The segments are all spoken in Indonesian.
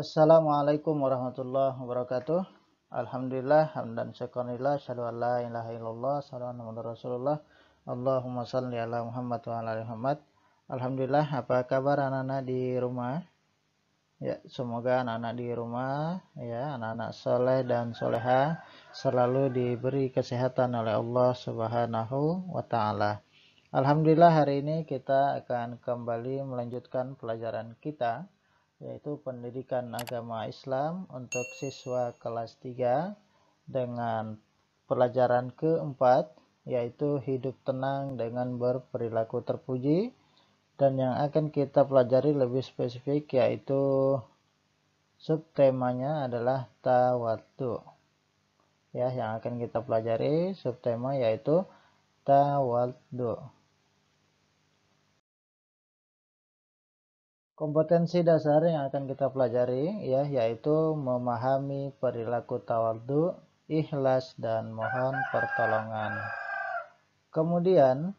Assalamualaikum warahmatullahi wabarakatuh. Alhamdulillah hamdan syukurillah syadu alla ilaha illallah salam rasulullah Allahumma salli ala Muhammad wa ala Muhammad. Alhamdulillah apa kabar anak-anak di rumah? Ya, semoga anak-anak di rumah ya anak-anak soleh dan soleha selalu diberi kesehatan oleh Allah Subhanahu wa taala. Alhamdulillah hari ini kita akan kembali melanjutkan pelajaran kita yaitu pendidikan agama Islam untuk siswa kelas 3 dengan pelajaran keempat yaitu hidup tenang dengan berperilaku terpuji dan yang akan kita pelajari lebih spesifik yaitu subtemanya adalah tawatu ya yang akan kita pelajari subtema yaitu ta'wadu Kompetensi dasar yang akan kita pelajari ya yaitu memahami perilaku tawadhu, ikhlas dan mohon pertolongan. Kemudian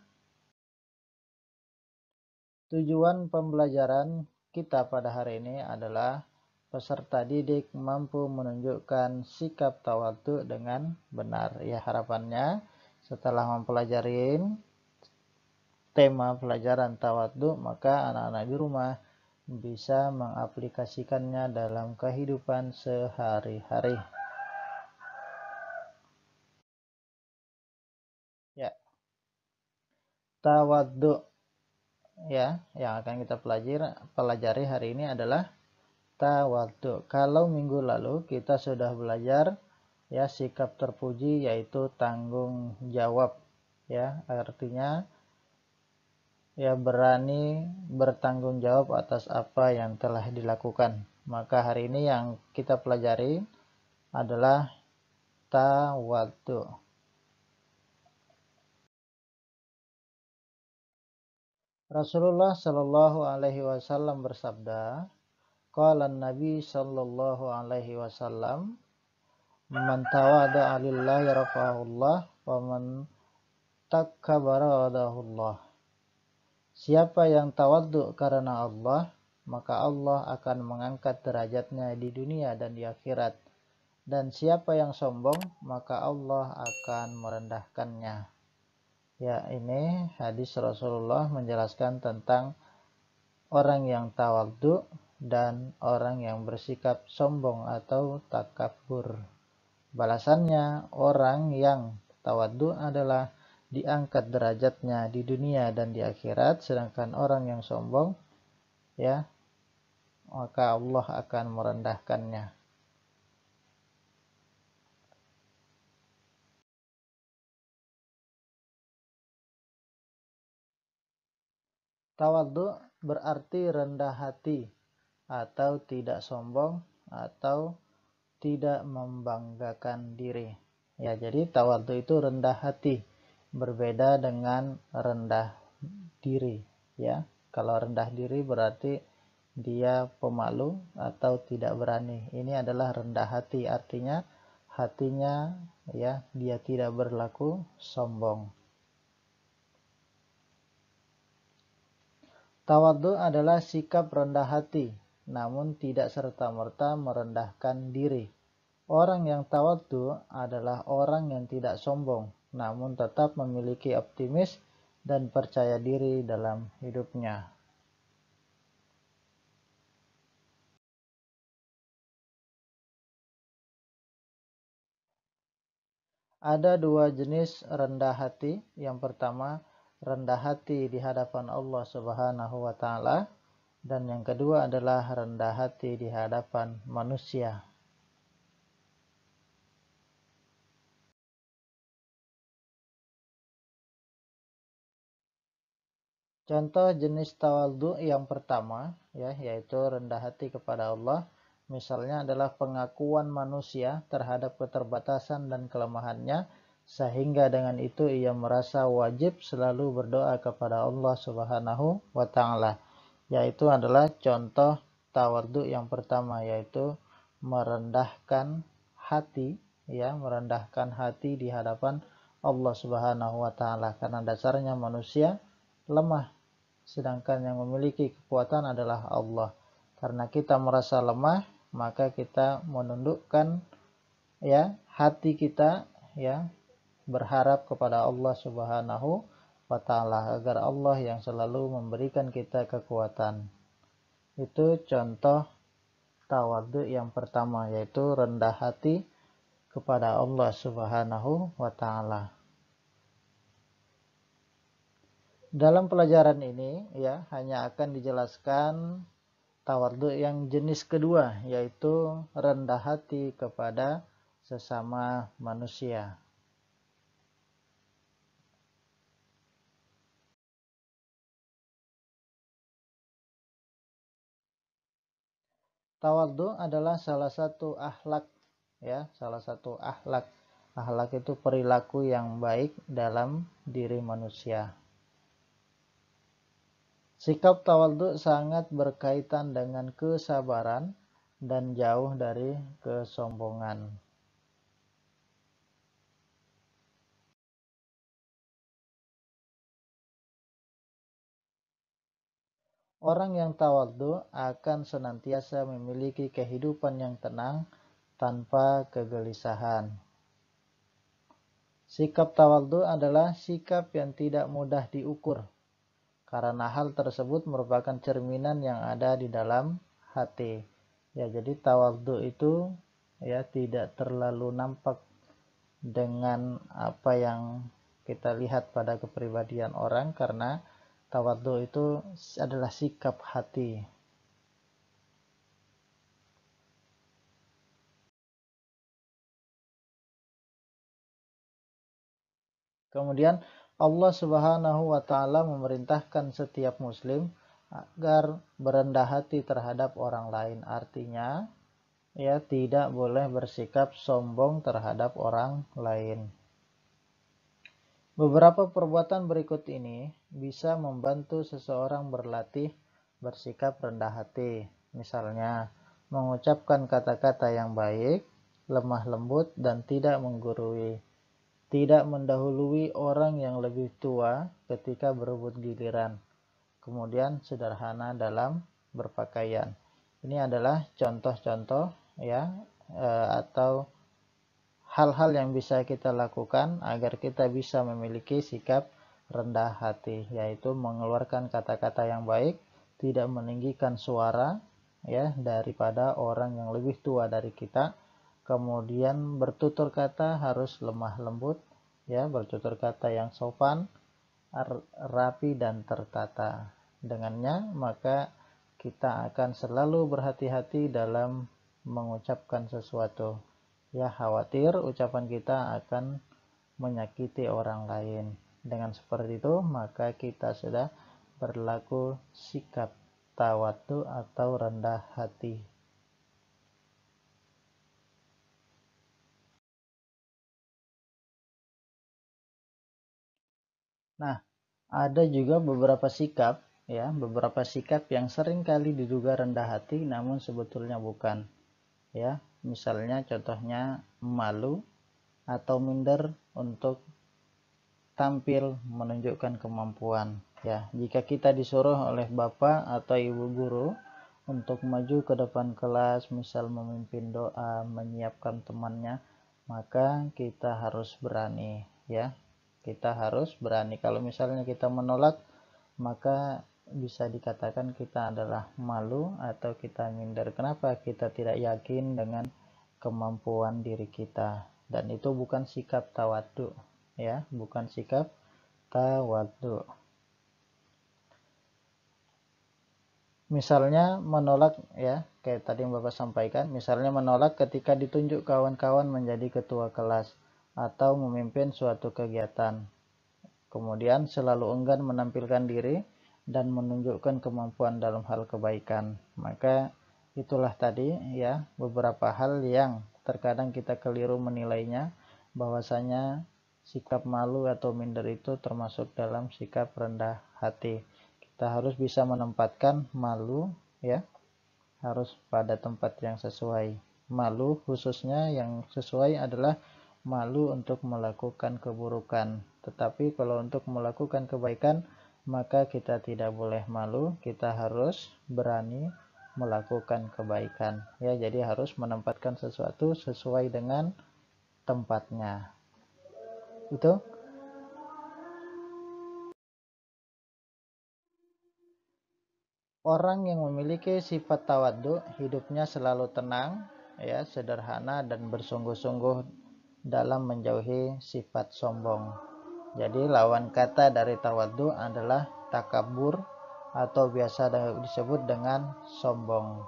tujuan pembelajaran kita pada hari ini adalah peserta didik mampu menunjukkan sikap tawadhu dengan benar. Ya harapannya setelah mempelajari tema pelajaran tawadhu maka anak-anak di rumah bisa mengaplikasikannya dalam kehidupan sehari-hari. Ya. Tawaddu ya, yang akan kita pelajari pelajari hari ini adalah tawaddu. Kalau minggu lalu kita sudah belajar ya sikap terpuji yaitu tanggung jawab ya, artinya ia ya, berani bertanggung jawab atas apa yang telah dilakukan. Maka hari ini yang kita pelajari adalah Ta'wadu. Rasulullah Shallallahu Alaihi Wasallam bersabda, "Qala Nabi Shallallahu Alaihi Wasallam, man tawada alillahi rafa'ullah, wa man takkabara Allah." Siapa yang tawaduk karena Allah, maka Allah akan mengangkat derajatnya di dunia dan di akhirat. Dan siapa yang sombong, maka Allah akan merendahkannya. Ya, ini hadis Rasulullah menjelaskan tentang orang yang tawaduk dan orang yang bersikap sombong atau takabur. Balasannya, orang yang tawaduk adalah diangkat derajatnya di dunia dan di akhirat sedangkan orang yang sombong ya maka Allah akan merendahkannya Tawadhu berarti rendah hati atau tidak sombong atau tidak membanggakan diri. Ya, jadi tawadhu itu rendah hati berbeda dengan rendah diri ya. Kalau rendah diri berarti dia pemalu atau tidak berani. Ini adalah rendah hati artinya hatinya ya dia tidak berlaku sombong. Tawadhu adalah sikap rendah hati namun tidak serta-merta merendahkan diri. Orang yang tawadhu adalah orang yang tidak sombong, namun tetap memiliki optimis dan percaya diri dalam hidupnya. Ada dua jenis rendah hati. Yang pertama, rendah hati di hadapan Allah Subhanahu wa taala dan yang kedua adalah rendah hati di hadapan manusia. Contoh jenis tawadu yang pertama ya yaitu rendah hati kepada Allah misalnya adalah pengakuan manusia terhadap keterbatasan dan kelemahannya sehingga dengan itu ia merasa wajib selalu berdoa kepada Allah Subhanahu wa taala yaitu adalah contoh tawadu yang pertama yaitu merendahkan hati ya merendahkan hati di hadapan Allah Subhanahu wa taala karena dasarnya manusia lemah sedangkan yang memiliki kekuatan adalah Allah. Karena kita merasa lemah, maka kita menundukkan ya hati kita ya berharap kepada Allah Subhanahu wa taala agar Allah yang selalu memberikan kita kekuatan. Itu contoh tawadhu yang pertama yaitu rendah hati kepada Allah Subhanahu wa taala. Dalam pelajaran ini ya hanya akan dijelaskan tawadu yang jenis kedua yaitu rendah hati kepada sesama manusia. Tawadu adalah salah satu akhlak ya, salah satu akhlak. Akhlak itu perilaku yang baik dalam diri manusia. Sikap tawadhu sangat berkaitan dengan kesabaran dan jauh dari kesombongan. Orang yang tawadhu akan senantiasa memiliki kehidupan yang tenang tanpa kegelisahan. Sikap tawadhu adalah sikap yang tidak mudah diukur karena hal tersebut merupakan cerminan yang ada di dalam hati. Ya, jadi tawadhu itu ya tidak terlalu nampak dengan apa yang kita lihat pada kepribadian orang karena tawadhu itu adalah sikap hati. Kemudian Allah Subhanahu wa taala memerintahkan setiap muslim agar berendah hati terhadap orang lain. Artinya, ya tidak boleh bersikap sombong terhadap orang lain. Beberapa perbuatan berikut ini bisa membantu seseorang berlatih bersikap rendah hati. Misalnya, mengucapkan kata-kata yang baik, lemah lembut, dan tidak menggurui tidak mendahului orang yang lebih tua ketika berebut giliran. Kemudian sederhana dalam berpakaian. Ini adalah contoh-contoh ya e, atau hal-hal yang bisa kita lakukan agar kita bisa memiliki sikap rendah hati yaitu mengeluarkan kata-kata yang baik, tidak meninggikan suara ya daripada orang yang lebih tua dari kita kemudian bertutur kata harus lemah lembut ya bertutur kata yang sopan rapi dan tertata dengannya maka kita akan selalu berhati-hati dalam mengucapkan sesuatu ya khawatir ucapan kita akan menyakiti orang lain dengan seperti itu maka kita sudah berlaku sikap tawatu atau rendah hati Ada juga beberapa sikap, ya, beberapa sikap yang sering kali diduga rendah hati namun sebetulnya bukan. Ya, misalnya contohnya malu atau minder untuk tampil menunjukkan kemampuan. Ya, jika kita disuruh oleh bapak atau ibu guru untuk maju ke depan kelas, misal memimpin doa, menyiapkan temannya, maka kita harus berani ya kita harus berani kalau misalnya kita menolak maka bisa dikatakan kita adalah malu atau kita minder kenapa kita tidak yakin dengan kemampuan diri kita dan itu bukan sikap tawadu ya bukan sikap tawadu misalnya menolak ya kayak tadi yang Bapak sampaikan misalnya menolak ketika ditunjuk kawan-kawan menjadi ketua kelas atau memimpin suatu kegiatan. Kemudian selalu enggan menampilkan diri dan menunjukkan kemampuan dalam hal kebaikan. Maka itulah tadi ya beberapa hal yang terkadang kita keliru menilainya bahwasanya sikap malu atau minder itu termasuk dalam sikap rendah hati. Kita harus bisa menempatkan malu ya harus pada tempat yang sesuai. Malu khususnya yang sesuai adalah malu untuk melakukan keburukan. Tetapi kalau untuk melakukan kebaikan, maka kita tidak boleh malu, kita harus berani melakukan kebaikan. Ya, jadi harus menempatkan sesuatu sesuai dengan tempatnya. Itu Orang yang memiliki sifat tawadhu hidupnya selalu tenang, ya, sederhana dan bersungguh-sungguh dalam menjauhi sifat sombong. Jadi lawan kata dari tawadu adalah takabur atau biasa disebut dengan sombong.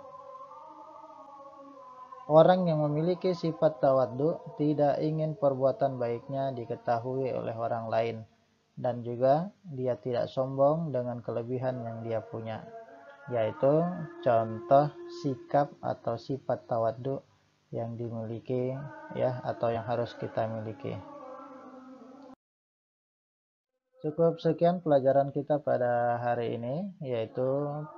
Orang yang memiliki sifat tawadu tidak ingin perbuatan baiknya diketahui oleh orang lain dan juga dia tidak sombong dengan kelebihan yang dia punya yaitu contoh sikap atau sifat tawadu yang dimiliki ya atau yang harus kita miliki. Cukup sekian pelajaran kita pada hari ini yaitu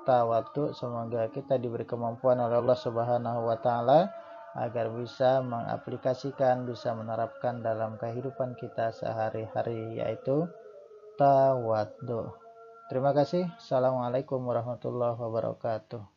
tawadhu. Semoga kita diberi kemampuan oleh Allah Subhanahu wa taala agar bisa mengaplikasikan, bisa menerapkan dalam kehidupan kita sehari-hari yaitu tawadhu. Terima kasih. Assalamualaikum warahmatullahi wabarakatuh.